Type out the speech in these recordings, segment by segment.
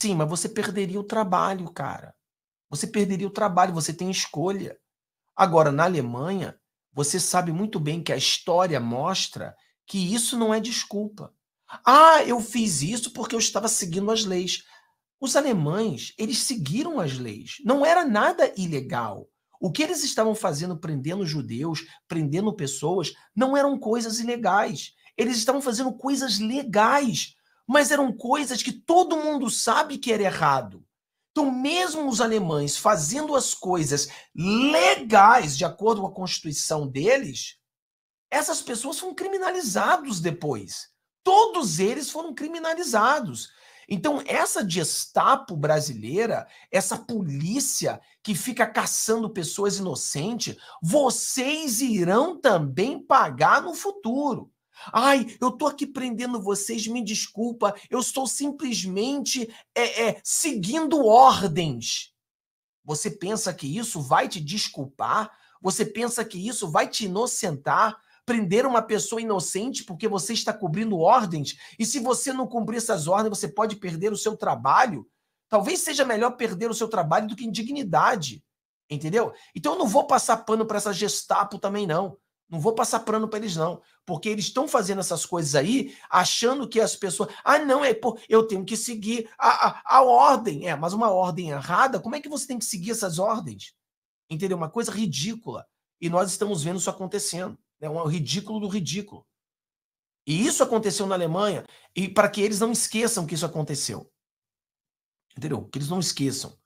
Sim, mas você perderia o trabalho, cara. Você perderia o trabalho, você tem escolha. Agora, na Alemanha, você sabe muito bem que a história mostra que isso não é desculpa. Ah, eu fiz isso porque eu estava seguindo as leis. Os alemães, eles seguiram as leis. Não era nada ilegal. O que eles estavam fazendo, prendendo judeus, prendendo pessoas, não eram coisas ilegais. Eles estavam fazendo coisas legais mas eram coisas que todo mundo sabe que era errado. Então, mesmo os alemães fazendo as coisas legais de acordo com a Constituição deles, essas pessoas foram criminalizados depois. Todos eles foram criminalizados. Então, essa Gestapo brasileira, essa polícia que fica caçando pessoas inocentes, vocês irão também pagar no futuro. Ai, eu tô aqui prendendo vocês, me desculpa, eu estou simplesmente é, é, seguindo ordens. Você pensa que isso vai te desculpar? Você pensa que isso vai te inocentar? Prender uma pessoa inocente porque você está cobrindo ordens? E se você não cumprir essas ordens, você pode perder o seu trabalho? Talvez seja melhor perder o seu trabalho do que indignidade. Entendeu? Então eu não vou passar pano para essa Gestapo também, não. Não vou passar prano para eles, não. Porque eles estão fazendo essas coisas aí, achando que as pessoas. Ah, não, é, eu tenho que seguir a, a, a ordem. É, mas uma ordem errada, como é que você tem que seguir essas ordens? Entendeu? Uma coisa ridícula. E nós estamos vendo isso acontecendo. Né? É né? um ridículo do ridículo. E isso aconteceu na Alemanha, e para que eles não esqueçam que isso aconteceu. Entendeu? Que eles não esqueçam.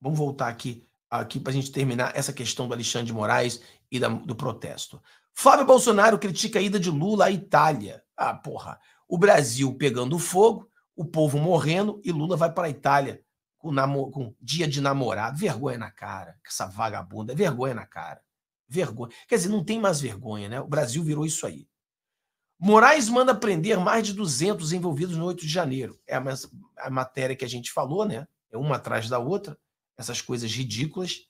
Vamos voltar aqui aqui para a gente terminar essa questão do Alexandre de Moraes e da, do protesto. Fábio Bolsonaro critica a ida de Lula à Itália. Ah, porra. O Brasil pegando fogo, o povo morrendo e Lula vai para a Itália com, namor, com dia de namorado. Vergonha na cara. Essa vagabunda. É vergonha na cara. Vergonha. Quer dizer, não tem mais vergonha, né? O Brasil virou isso aí. Moraes manda prender mais de 200 envolvidos no 8 de janeiro. É a, a matéria que a gente falou, né? É uma atrás da outra essas coisas ridículas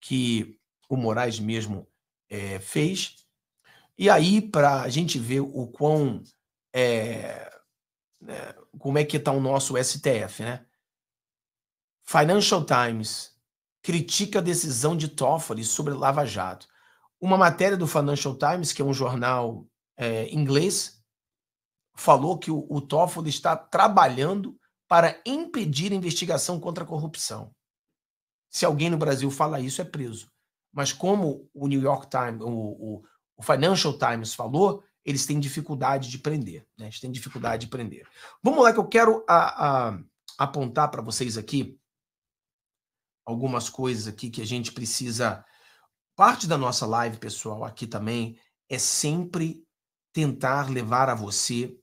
que o Moraes mesmo é, fez. E aí, para a gente ver o quão. É, né, como é que está o nosso STF, né? Financial Times critica a decisão de Toffoli sobre Lava Jato. Uma matéria do Financial Times, que é um jornal é, inglês, falou que o, o Toffoli está trabalhando para impedir investigação contra a corrupção. Se alguém no Brasil fala isso, é preso. Mas como o New York Times, o, o, o Financial Times falou, eles têm dificuldade de prender. Né? Eles têm dificuldade de prender. Vamos lá, que eu quero a, a, apontar para vocês aqui algumas coisas aqui que a gente precisa. Parte da nossa live, pessoal, aqui também é sempre tentar levar a você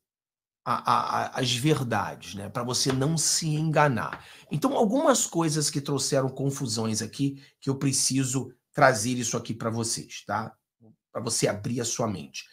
a, a, as verdades, né? Para você não se enganar. Então, algumas coisas que trouxeram confusões aqui que eu preciso trazer isso aqui para vocês, tá? Para você abrir a sua mente.